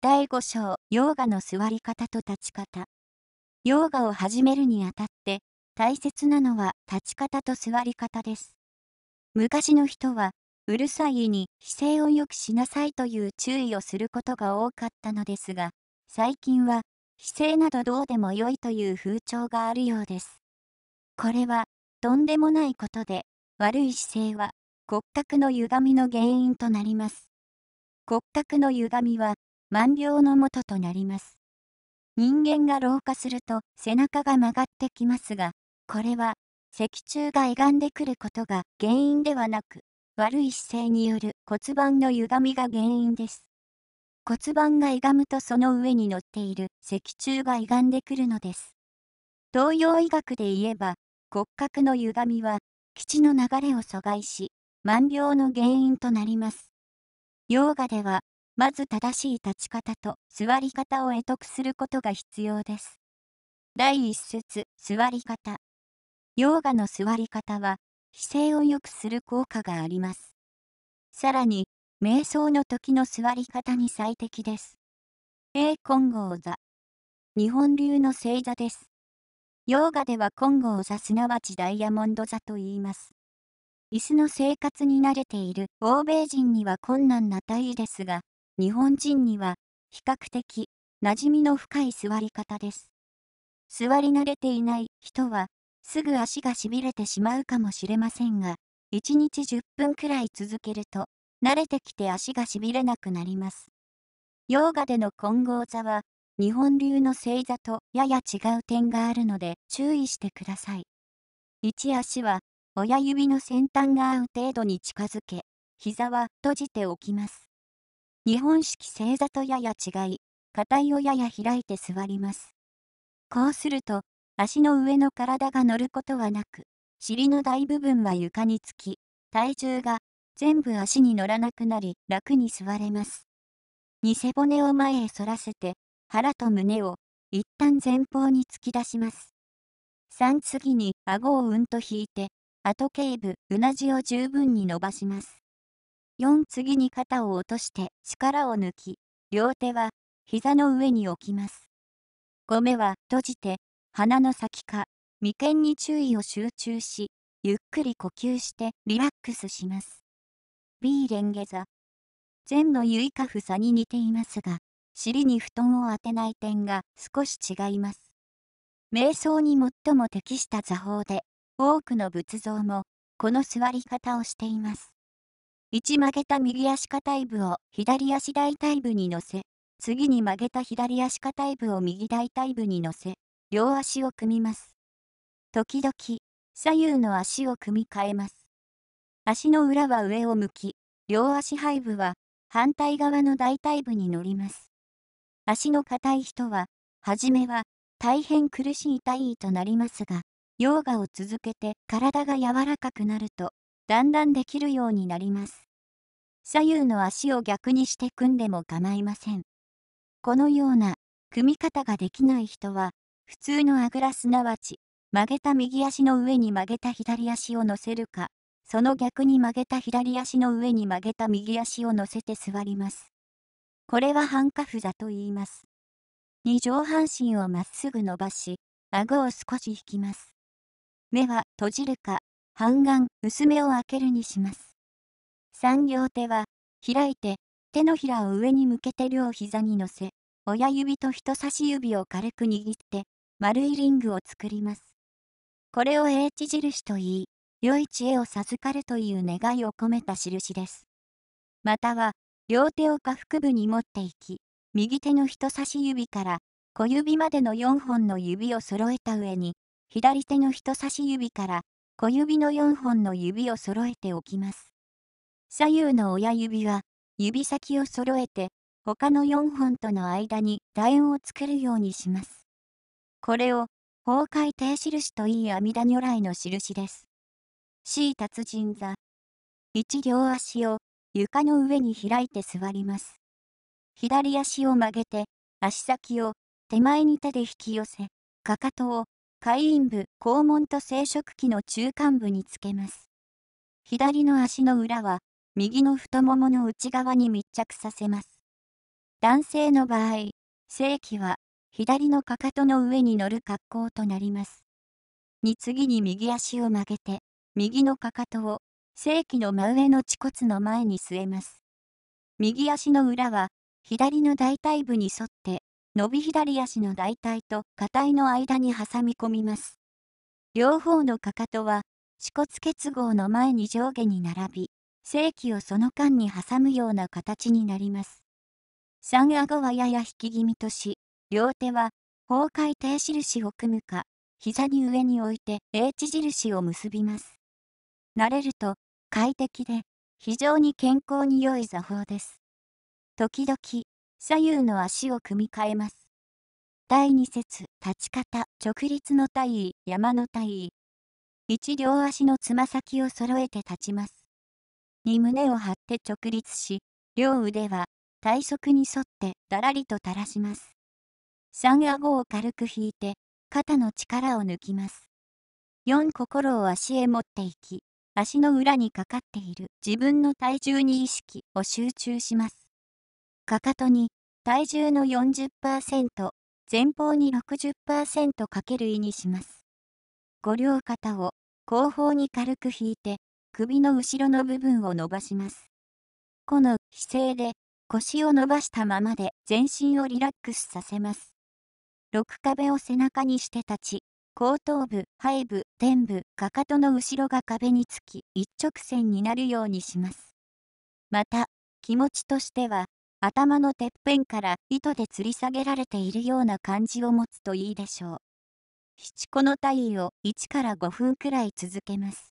第5章ヨーガの座り方と立ち方ヨーガを始めるにあたって大切なのは立ち方と座り方です昔の人はうるさいに姿勢を良くしなさいという注意をすることが多かったのですが最近は姿勢などどうでも良いという風潮があるようですこれはとんでもないことで悪い姿勢は骨格の歪みの原因となります骨格の歪みは万病のもととなります。人間が老化すると背中が曲がってきますが、これは、脊柱が歪んでくることが原因ではなく、悪い姿勢による骨盤の歪みが原因です。骨盤が歪むとその上に乗っている脊柱が歪んでくるのです。東洋医学で言えば、骨格の歪みは、基地の流れを阻害し、万病の原因となります。ヨーガでは、まず正しい立ち方と座り方を会得することが必要です。第1節座り方ヨーガの座り方は姿勢を良くする効果があります。さらに、瞑想の時の座り方に最適です。A 混合座日本流の星座です。ヨーガでは金剛座すなわちダイヤモンド座と言います。椅子の生活に慣れている欧米人には困難な体位ですが、日本人には比較的馴染みの深い座り方です。座り慣れていない人はすぐ足がしびれてしまうかもしれませんが、1日10分くらい続けると慣れてきて足がしびれなくなります。ヨーガでの混合座は日本流の正座とやや違う点があるので注意してください。一足は親指の先端が合う程度に近づけ、膝は閉じておきます。日本式正座とやや違い、硬いをやや開いて座ります。こうすると、足の上の体が乗ることはなく、尻の大部分は床につき、体重が全部足に乗らなくなり楽に座れます。偽骨を前へ反らせて、腹と胸を一旦前方に突き出します。3次に顎をうんと引いて、後頸部、うなじを十分に伸ばします。4次に肩を落として力を抜き、両手は膝の上に置きます。5目は閉じて、鼻の先か、眉間に注意を集中し、ゆっくり呼吸してリラックスします。B レンゲ座。前のユイカフサに似ていますが、尻に布団を当てない点が少し違います。瞑想に最も適した座法で、多くの仏像もこの座り方をしています。一曲げた右足下体部を左足大体部に乗せ、次に曲げた左足下体部を右大体部に乗せ、両足を組みます。時々、左右の足を組み替えます。足の裏は上を向き、両足背部は反対側の大腿部に乗ります。足の硬い人は、はじめは大変苦しい体位となりますが、ヨガを続けて体が柔らかくなるとだんだんできるようになります。左右の足を逆にして組んでも構いません。このような組み方ができない人は、普通のあぐらすなわち、曲げた右足の上に曲げた左足を乗せるか、その逆に曲げた左足の上に曲げた右足を乗せて座ります。これはハンカフ座と言います。2上半身をまっすぐ伸ばし、顎を少し引きます。目は閉じるか、半眼、薄目を開けるにします。3両手は、開いて、手のひらを上に向けて両膝に乗せ、親指と人差し指を軽く握って、丸いリングを作ります。これを H 印と言い、良い知恵を授かるという願いを込めた印です。または、両手を下腹部に持っていき、右手の人差し指から小指までの4本の指を揃えた上に、左手の人差し指から小指の4本の指を揃えておきます。左右の親指は指先を揃えて他の4本との間に楕円を作るようにします。これを崩壊停印といい阿弥陀如来の印です。C 達人座1両足を床の上に開いて座ります。左足を曲げて足先を手前に手で引き寄せ、かかとを会陰部、肛門と生殖器の中間部につけます。左の足の裏は、右の太ももの内側に密着させます。男性の場合、性器は、左のかかとの上に乗る格好となります。に次に右足を曲げて、右のかかとを、正規の真上の恥骨の前に据えます。右足の裏は、左の大腿部に沿って、伸び左足の大腿と下体の間に挟み込みます。両方のかかとは、恥骨結合の前に上下に並び、正規をその間に挟むような形になります。三顎はやや引き気味とし、両手は、崩壊低印を組むか、膝に上に置いて H 印を結びます。慣れると、快適で、非常に健康に良い座法です。時々、左右の足を組み替えます。第2節立ち方直立の体位山の体位1両足のつま先を揃えて立ちます2胸を張って直立し両腕は体側に沿ってだらりと垂らします3顎を軽く引いて肩の力を抜きます4心を足へ持っていき足の裏にかかっている自分の体重に意識を集中しますかかとに体重の40%、前方に60%かける位にします。ご両肩を後方に軽く引いて、首の後ろの部分を伸ばします。この姿勢で腰を伸ばしたままで全身をリラックスさせます。6壁を背中にして立ち、後頭部、背部、臀部、かかとの後ろが壁につき一直線になるようにします。また、気持ちとしては、頭のてっぺんから糸で吊り下げられているような感じを持つといいでしょう。七個の体位を1から5分くらい続けます。